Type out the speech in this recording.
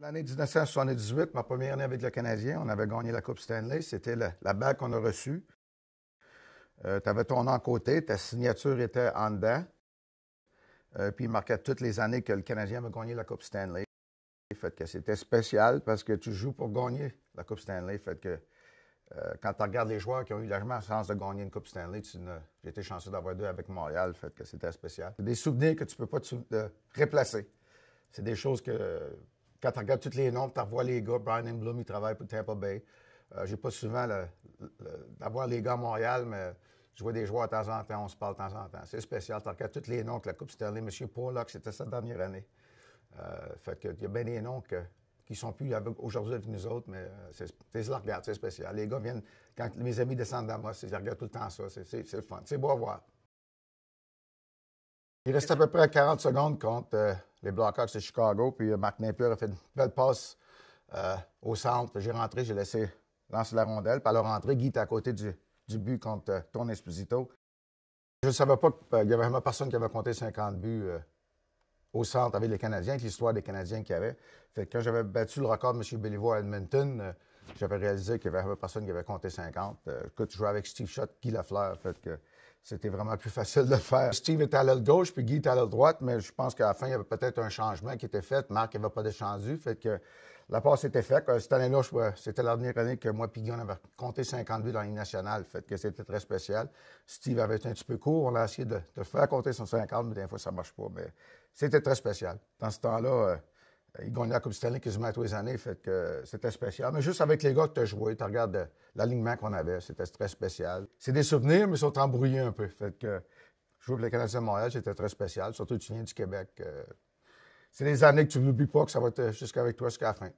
L'année 1978, ma première année avec le Canadien, on avait gagné la Coupe Stanley. C'était la, balle bague qu'on a reçue. Euh, tu avais ton nom côté, ta signature était en dedans. Euh, puis il marquait toutes les années que le Canadien avait gagné la Coupe Stanley. Fait que c'était spécial parce que tu joues pour gagner la Coupe Stanley. Fait que euh, quand tu regardes les joueurs qui ont eu la chance de gagner une Coupe Stanley, j'ai été chanceux d'avoir deux avec Montréal. Fait que c'était spécial. C'est des souvenirs que tu ne peux pas te, replacer. C'est des choses que quand tu regardes tous les noms, tu revois les gars. Brian Bloom, il travaille pour Tampa Bay. Je euh, j'ai pas souvent d'avoir les gars à Montréal, mais je vois des joueurs de temps en temps, on se parle de temps en temps. C'est spécial. Tu regardes tous les noms que la Coupe Stanley. M. Pollock, c'était sa dernière année. Euh, il fait y a bien des noms qui qui sont plus aujourd'hui avec nous autres, mais euh, je regarde, c'est spécial. Les gars viennent, quand mes amis descendent moi, ils regardent tout le temps ça. C'est, le fun. C'est beau à voir. Il reste à peu près 40 secondes contre les Blackhawks de Chicago. Puis euh, Martin Napier a fait une belle passe euh, au centre. J'ai rentré, j'ai laissé lancer la rondelle. Puis à la rentrée, Guy était à côté du, but contre euh, Tony Esposito. Je ne savais pas qu'il y avait vraiment personne qui avait compté 50 buts au centre avec les Canadiens, avec l'histoire des Canadiens qu'il y avait. Fait que quand j'avais battu le record de M. Béliveau à Edmonton, j'avais réalisé qu'il y avait vraiment personne qui avait compté 50. écoute, je jouais avec Steve Schott, Guy Lafleur. Fait que c'était vraiment plus facile de faire. Steve était à l'aile gauche, puis Guy était à l'aile droite, mais je pense qu'à la fin, il y avait peut-être un changement qui était fait. Marc n'avait pas descendu fait que la passe était faite. Euh, Cette année-là, c'était la dernière année que moi et Guy, on avait compté 52 dans la nationale, fait que c'était très spécial. Steve avait été un petit peu court, on a essayé de, de faire compter son 50, mais des fois, ça ne marche pas, mais c'était très spécial. Dans ce temps-là, euh, il gagnait la Coupe Stanley quasiment tous les années, fait que euh, c'était spécial. Mais juste avec les gars que tu as joué, tu regardes l'alignement qu'on avait, c'était très spécial. C'est des souvenirs, mais ils sont embrouillés un peu. Fait que jouer avec les Canadiens de Montréal, c'était très spécial, surtout tu viens du Québec. Euh. C'est des années que tu n'oublies pas, que ça va être jusqu'avec toi jusqu'à la fin.